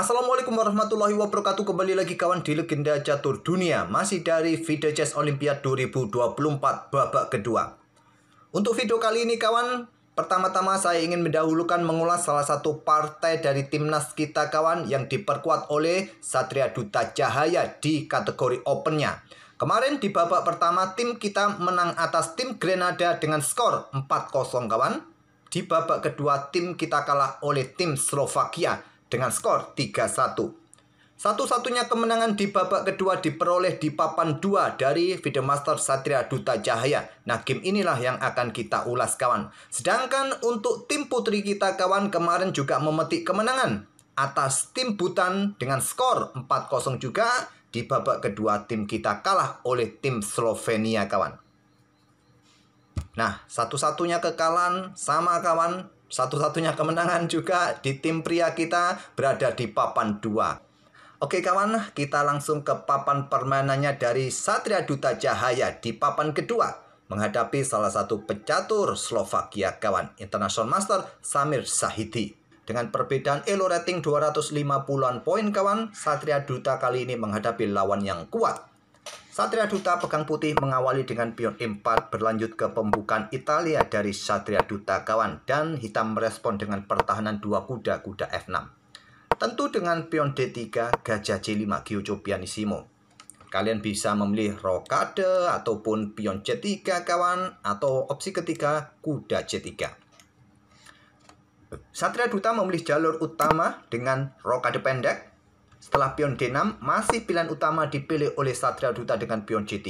Assalamualaikum warahmatullahi wabarakatuh Kembali lagi kawan di Legenda Catur Dunia Masih dari video chess Olimpiade 2024 babak kedua Untuk video kali ini kawan Pertama-tama saya ingin mendahulukan mengulas salah satu partai dari timnas kita kawan Yang diperkuat oleh Satria Duta Cahaya di kategori opennya Kemarin di babak pertama tim kita menang atas tim Grenada dengan skor 4-0 kawan di babak kedua tim kita kalah oleh tim Slovakia dengan skor 3-1. Satu-satunya kemenangan di babak kedua diperoleh di papan dua dari video master Satria Duta Cahaya. Nah, game inilah yang akan kita ulas kawan. Sedangkan untuk tim putri kita kawan kemarin juga memetik kemenangan atas tim Butan dengan skor 4-0 juga. Di babak kedua tim kita kalah oleh tim Slovenia kawan. Nah, satu-satunya kekalahan sama kawan satu-satunya kemenangan juga di tim pria kita berada di papan dua. Oke kawan, kita langsung ke papan permainannya dari Satria Duta Cahaya di papan kedua menghadapi salah satu pecatur Slovakia kawan International Master Samir Sahiti Dengan perbedaan elo rating 250-an poin kawan, Satria Duta kali ini menghadapi lawan yang kuat Satria Duta Pegang Putih mengawali dengan pion E4 berlanjut ke pembukaan Italia dari Satria Duta kawan dan hitam merespon dengan pertahanan dua kuda kuda F6. Tentu dengan pion D3 gajah C5 Gioco pianissimo. Kalian bisa memilih rokade ataupun pion C3 kawan atau opsi ketiga kuda C3. Satria Duta memilih jalur utama dengan rokade pendek setelah pion D6, masih pilihan utama dipilih oleh Satria Duta dengan pion C3.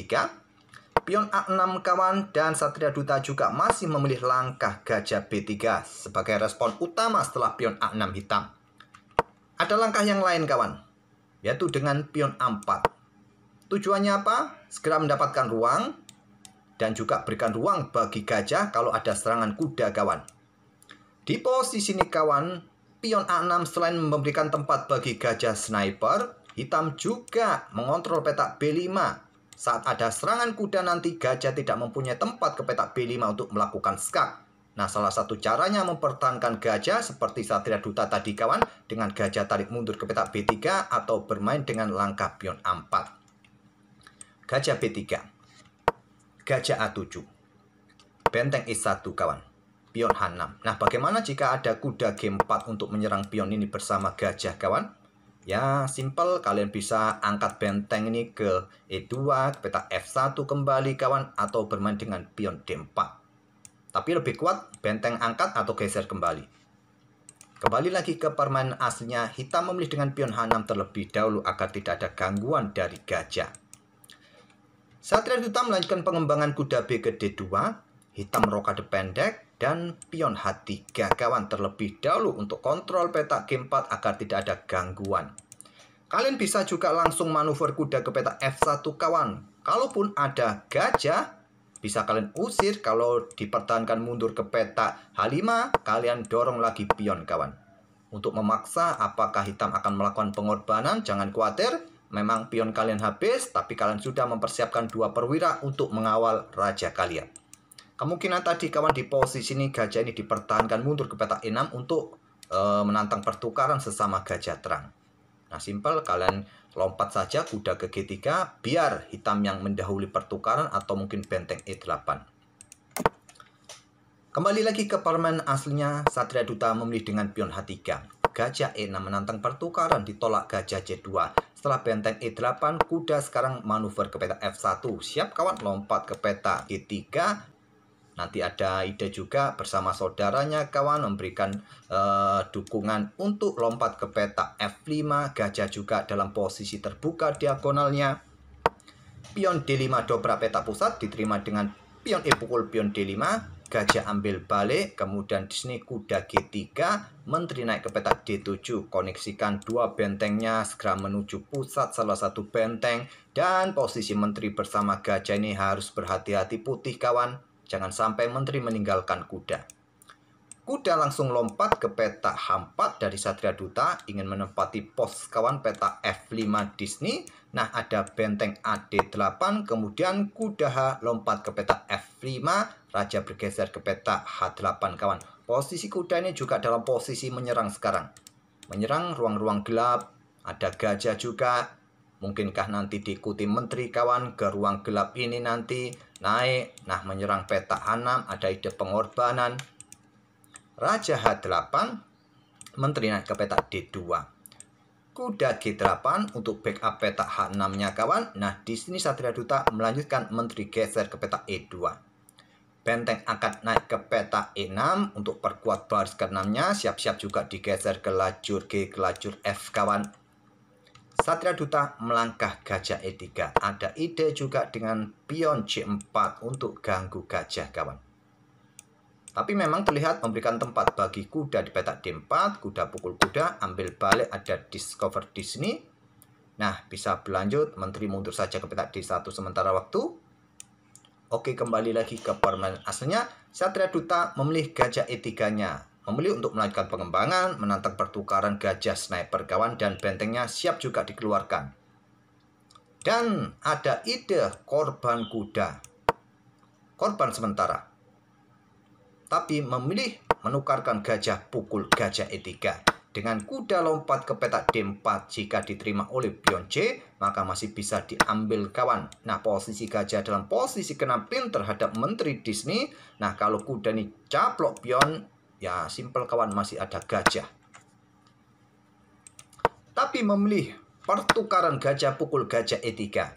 Pion A6 kawan dan Satria Duta juga masih memilih langkah gajah B3 sebagai respon utama setelah pion A6 hitam. Ada langkah yang lain kawan, yaitu dengan pion A4. Tujuannya apa? Segera mendapatkan ruang dan juga berikan ruang bagi gajah kalau ada serangan kuda kawan. Di posisi ini kawan, Pion A6 selain memberikan tempat bagi gajah sniper, hitam juga mengontrol petak B5. Saat ada serangan kuda nanti gajah tidak mempunyai tempat ke petak B5 untuk melakukan skak. Nah, salah satu caranya mempertahankan gajah seperti Satria Duta tadi kawan dengan gajah tarik mundur ke petak B3 atau bermain dengan langkah pion A4. Gajah B3. Gajah A7. Benteng E1 kawan pion H6. Nah, bagaimana jika ada kuda G4 untuk menyerang pion ini bersama gajah, kawan? Ya, simple. Kalian bisa angkat benteng ini ke E2, ke peta F1 kembali, kawan. Atau bermain dengan pion D4. Tapi lebih kuat, benteng angkat atau geser kembali. Kembali lagi ke permainan aslinya, hitam memilih dengan pion H6 terlebih dahulu agar tidak ada gangguan dari gajah. Satria hitam melanjutkan pengembangan kuda B ke D2, hitam roka pendek, dan pion H3 kawan terlebih dahulu untuk kontrol petak G4 agar tidak ada gangguan. Kalian bisa juga langsung manuver kuda ke petak F1 kawan. Kalaupun ada gajah, bisa kalian usir kalau dipertahankan mundur ke petak H5, kalian dorong lagi pion kawan. Untuk memaksa apakah hitam akan melakukan pengorbanan, jangan khawatir, memang pion kalian habis, tapi kalian sudah mempersiapkan dua perwira untuk mengawal raja kalian. Kemungkinan tadi kawan di posisi ini gajah ini dipertahankan mundur ke petak enam untuk e, menantang pertukaran sesama gajah terang. Nah, simpel kalian lompat saja kuda ke G3 biar hitam yang mendahului pertukaran atau mungkin benteng E8. Kembali lagi ke permen aslinya, Satria Duta memilih dengan pion H3. Gajah E6 menantang pertukaran ditolak gajah C2. Setelah benteng E8, kuda sekarang manuver ke peta F1. Siap kawan lompat ke peta G3 Nanti ada ide juga bersama saudaranya kawan memberikan uh, dukungan untuk lompat ke peta F5, gajah juga dalam posisi terbuka diagonalnya. Pion D5 dobrak peta pusat diterima dengan pion E pukul pion D5, gajah ambil balik, kemudian di sini kuda G3, menteri naik ke peta D7, koneksikan dua bentengnya segera menuju pusat salah satu benteng, dan posisi menteri bersama gajah ini harus berhati-hati putih kawan. Jangan sampai menteri meninggalkan kuda. Kuda langsung lompat ke peta h4 dari Satria Duta ingin menempati pos kawan peta F5 Disney. Nah, ada benteng AD8, kemudian kuda H lompat ke peta F5, raja bergeser ke peta H8 kawan. Posisi kuda ini juga dalam posisi menyerang sekarang. Menyerang ruang-ruang gelap, ada gajah juga. Mungkinkah nanti diikuti menteri kawan ke ruang gelap ini nanti naik. Nah, menyerang peta H6 ada ide pengorbanan. Raja H8, menteri naik ke peta D2. Kuda G8 untuk backup peta H6-nya kawan. Nah, di sini Satria Duta melanjutkan menteri geser ke peta E2. Benteng angkat naik ke peta E6 untuk perkuat baris ke-6-nya. Siap-siap juga digeser ke lajur G ke lajur F kawan. Satria Duta melangkah gajah E3. Ada ide juga dengan pion C4 untuk ganggu gajah kawan. Tapi memang terlihat memberikan tempat bagi kuda di petak D4, kuda pukul kuda, ambil balik ada discover di sini. Nah, bisa berlanjut, menteri mundur saja ke petak D1 sementara waktu. Oke, kembali lagi ke permainan aslinya. Satria Duta memilih gajah E3-nya memilih untuk melanjutkan pengembangan, menantang pertukaran gajah sniper kawan dan bentengnya siap juga dikeluarkan. Dan ada ide korban kuda. Korban sementara. Tapi memilih menukarkan gajah pukul gajah E3 dengan kuda lompat ke petak D4 jika diterima oleh pion C, maka masih bisa diambil kawan. Nah, posisi gajah dalam posisi kena pin terhadap menteri Disney. Nah, kalau kuda ini caplok pion Ya, simple kawan masih ada gajah. Tapi memilih pertukaran gajah pukul gajah E3.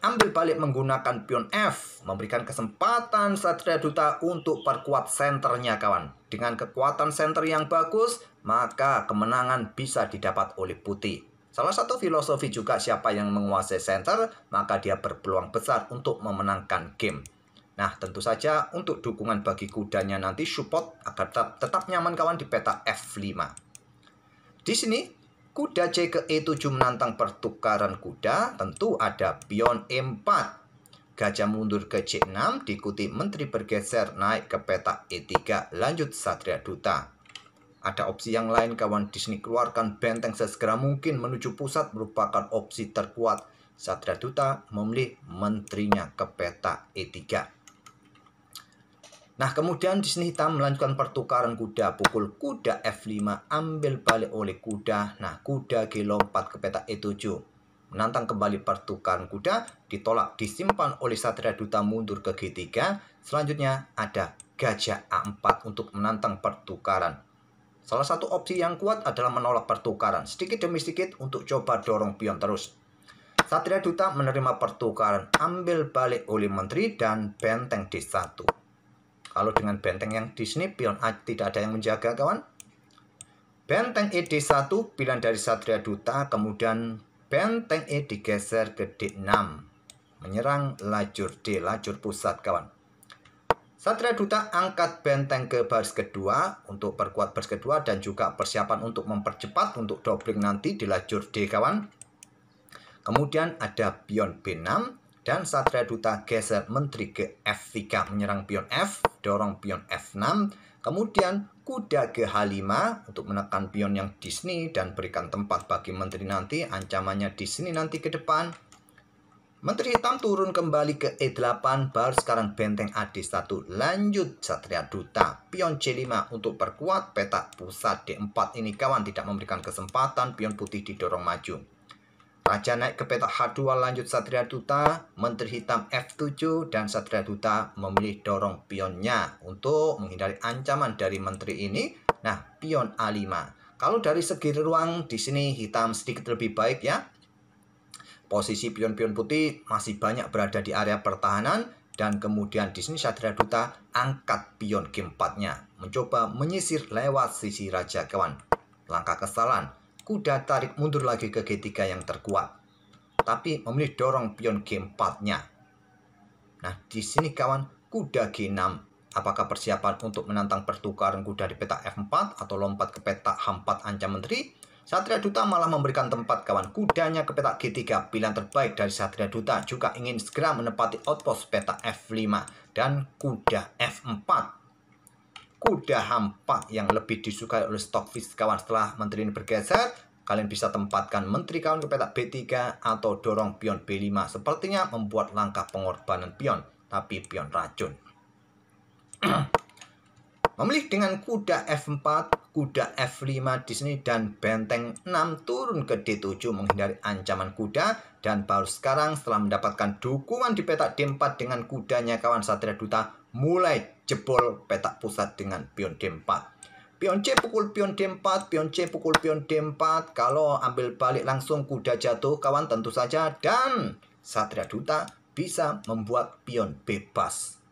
Ambil balik menggunakan pion F, memberikan kesempatan Satria Duta untuk perkuat senternya kawan. Dengan kekuatan senter yang bagus, maka kemenangan bisa didapat oleh putih. Salah satu filosofi juga siapa yang menguasai center, maka dia berpeluang besar untuk memenangkan game. Nah, tentu saja untuk dukungan bagi kudanya nanti support agar tetap, tetap nyaman kawan di peta F5. Di sini, kuda C ke E7 menantang pertukaran kuda, tentu ada pion E4. Gajah mundur ke C6, diikuti menteri bergeser naik ke peta E3, lanjut Satria Duta. Ada opsi yang lain kawan di sini keluarkan benteng sesegera mungkin menuju pusat merupakan opsi terkuat. Satria Duta memilih menterinya ke peta E3. Nah, kemudian di sini hitam melanjutkan pertukaran kuda, pukul kuda F5, ambil balik oleh kuda. Nah, kuda G 4 ke peta E7. Menantang kembali pertukaran kuda, ditolak, disimpan oleh Satria Duta mundur ke G3. Selanjutnya ada gajah A4 untuk menantang pertukaran. Salah satu opsi yang kuat adalah menolak pertukaran, sedikit demi sedikit untuk coba dorong pion terus. Satria Duta menerima pertukaran, ambil balik oleh menteri dan benteng D1. Kalau dengan benteng yang di sini pion A tidak ada yang menjaga kawan. Benteng E ED1 pilihan dari Satria Duta kemudian benteng E digeser ke D6. Menyerang lajur D, lajur pusat kawan. Satria Duta angkat benteng ke baris kedua untuk perkuat baris kedua dan juga persiapan untuk mempercepat untuk dobling nanti di lajur D kawan. Kemudian ada pion B6 dan Satria Duta geser menteri ke F3 menyerang pion F, dorong pion F6, kemudian kuda ke h 5 untuk menekan pion yang di sini dan berikan tempat bagi menteri nanti, ancamannya di sini nanti ke depan. Menteri hitam turun kembali ke E8, baru sekarang benteng AD1, lanjut Satria Duta, pion C5 untuk perkuat peta pusat D4 ini kawan tidak memberikan kesempatan pion putih didorong maju. Raja naik ke petak H2 lanjut Satria Duta, Menteri Hitam F7 dan Satria Duta memilih dorong pionnya untuk menghindari ancaman dari menteri ini. Nah, pion A5. Kalau dari segi ruang di sini hitam sedikit lebih baik ya. Posisi pion-pion putih masih banyak berada di area pertahanan dan kemudian di sini Satria Duta angkat pion G4-nya, mencoba menyisir lewat sisi Raja Kawan. Langkah kesalahan kuda tarik mundur lagi ke G3 yang terkuat, tapi memilih dorong pion G4-nya. Nah, di sini kawan, kuda G6. Apakah persiapan untuk menantang pertukaran kuda di peta F4 atau lompat ke peta H4 ancam menteri? Satria Duta malah memberikan tempat kawan kudanya ke peta G3, pilihan terbaik dari Satria Duta juga ingin segera menepati outpost peta F5 dan kuda F4 kuda hampa yang lebih disukai oleh stok kawan setelah menteri ini bergeser kalian bisa tempatkan menteri kawan ke petak B3 atau dorong pion B5 sepertinya membuat langkah pengorbanan pion tapi pion racun memilih dengan kuda F4 kuda F5 di sini dan benteng 6 turun ke D7 menghindari ancaman kuda dan baru sekarang setelah mendapatkan dukungan di petak D4 dengan kudanya kawan Satria Duta mulai jebol petak pusat dengan pion D4. Pion C pukul pion D4, pion C pukul pion D4. Kalau ambil balik langsung kuda jatuh kawan tentu saja dan Satria Duta bisa membuat pion bebas.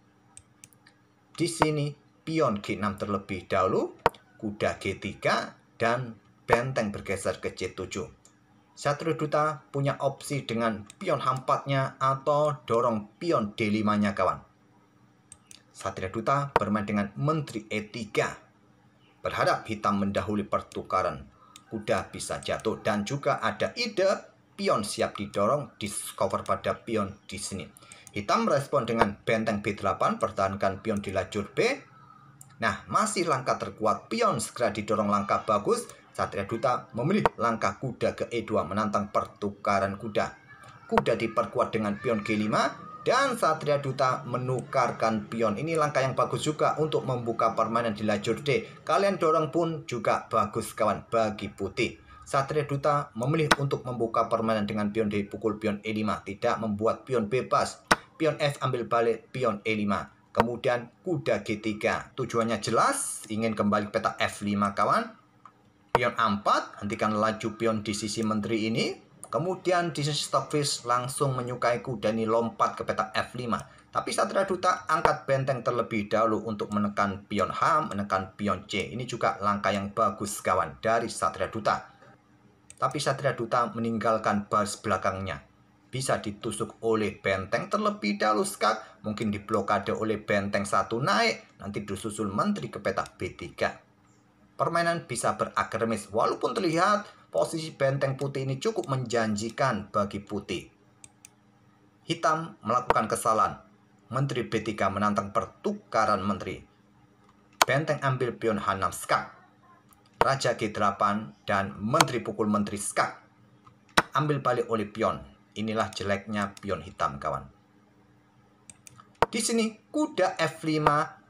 Di sini pion G6 terlebih dahulu, kuda G3 dan benteng bergeser ke C7. Satria Duta punya opsi dengan pion H4-nya atau dorong pion D5-nya kawan. Satria Duta bermain dengan Menteri E3. Berharap hitam mendahului pertukaran. Kuda bisa jatuh dan juga ada ide pion siap didorong discover pada pion di sini. Hitam respon dengan benteng B8 pertahankan pion di lajur B. Nah, masih langkah terkuat pion segera didorong langkah bagus. Satria Duta memilih langkah kuda ke E2 menantang pertukaran kuda. Kuda diperkuat dengan pion G5 dan Satria Duta menukarkan pion. Ini langkah yang bagus juga untuk membuka permainan di lajur D. Kalian dorong pun juga bagus kawan bagi putih. Satria Duta memilih untuk membuka permainan dengan pion D pukul pion E5. Tidak membuat pion bebas. Pion F ambil balik pion E5. Kemudian kuda G3. Tujuannya jelas, ingin kembali peta F5 kawan. Pion A4, hentikan laju pion di sisi menteri ini. Kemudian di sisi Stockfish langsung menyukaiku dan lompat ke petak F5. Tapi Satria Duta angkat benteng terlebih dahulu untuk menekan pion H, menekan pion C. Ini juga langkah yang bagus kawan dari Satria Duta. Tapi Satria Duta meninggalkan baris belakangnya. Bisa ditusuk oleh benteng terlebih dahulu skak, mungkin diblokade oleh benteng satu naik, nanti disusul menteri ke petak B3. Permainan bisa berakremis walaupun terlihat posisi benteng putih ini cukup menjanjikan bagi putih. Hitam melakukan kesalahan. Menteri B3 menantang pertukaran menteri. Benteng ambil pion H6 skak. Raja G8 dan menteri pukul menteri skak. Ambil balik oleh pion. Inilah jeleknya pion hitam kawan. Di sini kuda F5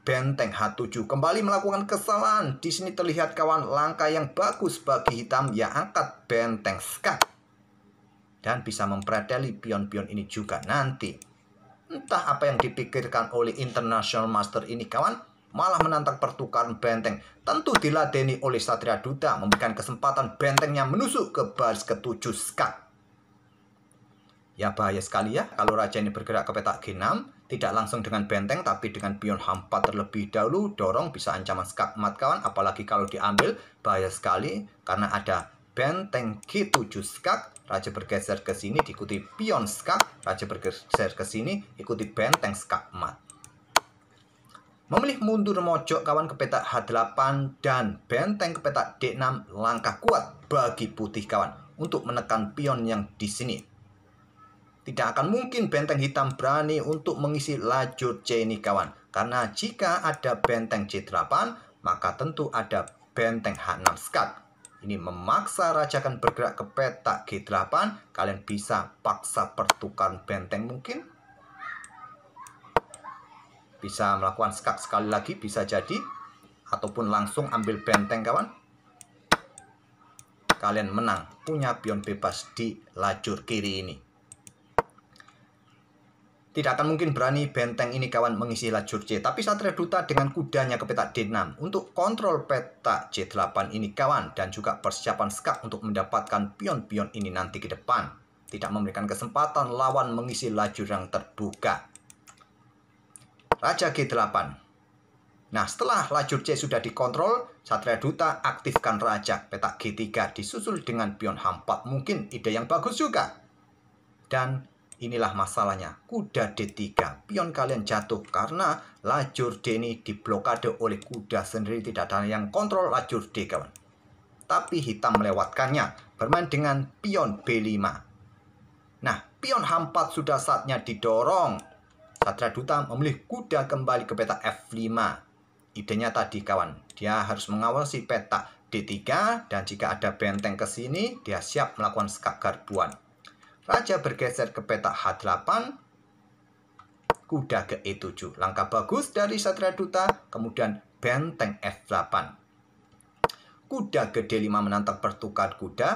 Benteng H7 kembali melakukan kesalahan. Di sini terlihat kawan langkah yang bagus bagi hitam yang angkat benteng skak. Dan bisa mempredeli pion-pion ini juga nanti. Entah apa yang dipikirkan oleh International Master ini kawan, malah menantang pertukaran benteng. Tentu diladeni oleh Satria Duta memberikan kesempatan bentengnya menusuk ke baris ke-7 skak. Ya bahaya sekali ya kalau raja ini bergerak ke petak G6 tidak langsung dengan benteng, tapi dengan pion hampa terlebih dahulu, dorong bisa ancaman skakmat kawan, apalagi kalau diambil, bahaya sekali, karena ada benteng G7 skak, raja bergeser ke sini, diikuti pion skak, raja bergeser ke sini, ikuti benteng skakmat. Memilih mundur mojok kawan ke petak H8 dan benteng ke petak D6 langkah kuat bagi putih kawan untuk menekan pion yang di sini tidak akan mungkin benteng hitam berani untuk mengisi lajur C ini kawan. Karena jika ada benteng C8, maka tentu ada benteng H6 skat. Ini memaksa raja akan bergerak ke peta G8. Kalian bisa paksa pertukaran benteng mungkin. Bisa melakukan skat sekali lagi, bisa jadi. Ataupun langsung ambil benteng kawan kalian menang punya pion bebas di lajur kiri ini. Tidak akan mungkin berani benteng ini kawan mengisi lajur C. Tapi Satria Duta dengan kudanya ke peta D6 untuk kontrol peta C8 ini kawan dan juga persiapan skak untuk mendapatkan pion-pion ini nanti ke depan. Tidak memberikan kesempatan lawan mengisi lajur yang terbuka. Raja G8. Nah, setelah lajur C sudah dikontrol, Satria Duta aktifkan raja peta G3 disusul dengan pion H4. Mungkin ide yang bagus juga. Dan Inilah masalahnya, kuda D3, pion kalian jatuh karena lajur D ini diblokade oleh kuda sendiri, tidak ada yang kontrol lajur D kawan. Tapi hitam melewatkannya, bermain dengan pion B5. Nah, pion H4 sudah saatnya didorong. Satria Duta memilih kuda kembali ke peta F5. Idenya tadi kawan, dia harus mengawasi peta D3 dan jika ada benteng ke sini, dia siap melakukan skak garbuan. Raja bergeser ke petak H8, kuda ke E7. Langkah bagus dari Satria Duta, kemudian benteng F8. Kuda ke D5 menantang pertukaran kuda.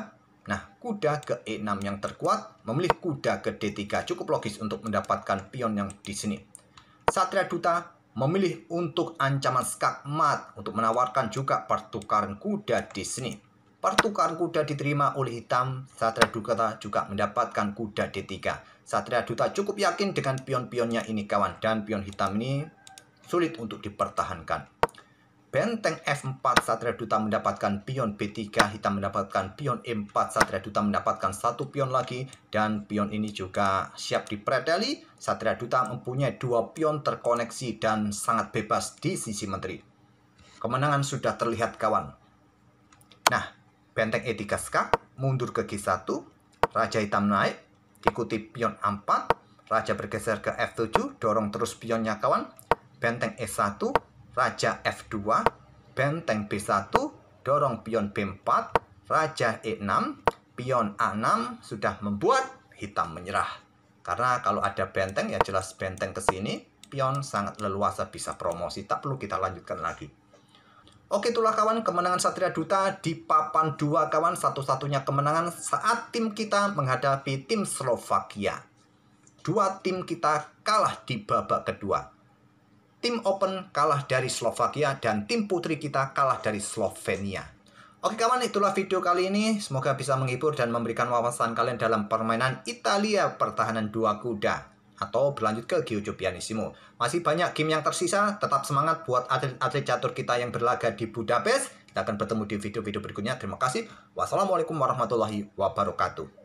Nah, kuda ke E6 yang terkuat memilih kuda ke D3 cukup logis untuk mendapatkan pion yang di sini. Satria Duta memilih untuk ancaman skakmat untuk menawarkan juga pertukaran kuda di sini. Pertukaran kuda diterima oleh hitam, Satria Duta juga mendapatkan kuda D3. Satria Duta cukup yakin dengan pion-pionnya ini kawan, dan pion hitam ini sulit untuk dipertahankan. Benteng F4 Satria Duta mendapatkan pion B3, hitam mendapatkan pion E4, Satria Duta mendapatkan satu pion lagi, dan pion ini juga siap dipredali. Satria Duta mempunyai dua pion terkoneksi dan sangat bebas di sisi menteri. Kemenangan sudah terlihat kawan. Nah, Benteng e3 Skak mundur ke G1, Raja Hitam naik, diikuti pion A4, Raja bergeser ke F7, dorong terus pionnya kawan, Benteng E1, Raja F2, Benteng B1, dorong pion B4, Raja E6, pion A6 sudah membuat hitam menyerah. Karena kalau ada benteng ya jelas benteng ke sini, pion sangat leluasa bisa promosi, tak perlu kita lanjutkan lagi. Oke itulah kawan kemenangan Satria Duta di papan dua kawan satu-satunya kemenangan saat tim kita menghadapi tim Slovakia. Dua tim kita kalah di babak kedua. Tim Open kalah dari Slovakia dan tim putri kita kalah dari Slovenia. Oke kawan itulah video kali ini semoga bisa menghibur dan memberikan wawasan kalian dalam permainan Italia pertahanan dua kuda atau berlanjut ke Gyujo Pianissimo. Masih banyak game yang tersisa, tetap semangat buat atlet-atlet catur kita yang berlaga di Budapest. Kita akan bertemu di video-video berikutnya. Terima kasih. Wassalamualaikum warahmatullahi wabarakatuh.